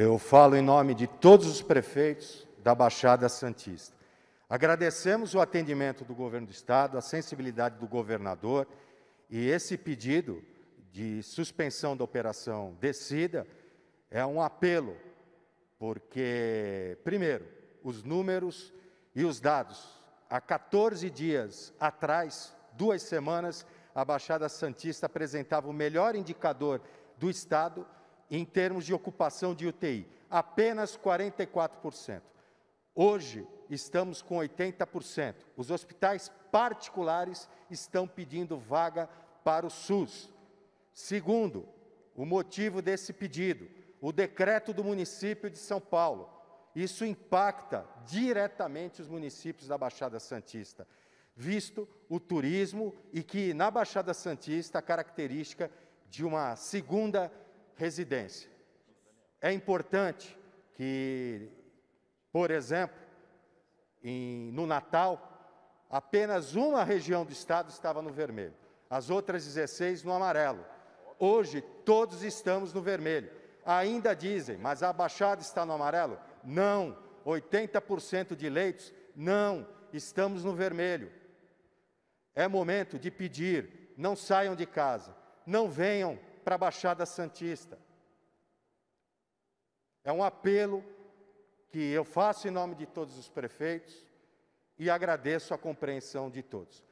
Eu falo em nome de todos os prefeitos da Baixada Santista. Agradecemos o atendimento do governo do estado, a sensibilidade do governador e esse pedido de suspensão da operação descida é um apelo, porque, primeiro, os números e os dados. Há 14 dias atrás, duas semanas, a Baixada Santista apresentava o melhor indicador do estado em termos de ocupação de UTI, apenas 44%. Hoje estamos com 80%. Os hospitais particulares estão pedindo vaga para o SUS. Segundo, o motivo desse pedido, o decreto do município de São Paulo. Isso impacta diretamente os municípios da Baixada Santista, visto o turismo e que na Baixada Santista a característica de uma segunda residência. É importante que, por exemplo, em, no Natal, apenas uma região do estado estava no vermelho, as outras 16 no amarelo. Hoje, todos estamos no vermelho. Ainda dizem, mas a Baixada está no amarelo? Não. 80% de leitos? Não. Estamos no vermelho. É momento de pedir, não saiam de casa, não venham para a Baixada Santista. É um apelo que eu faço em nome de todos os prefeitos e agradeço a compreensão de todos.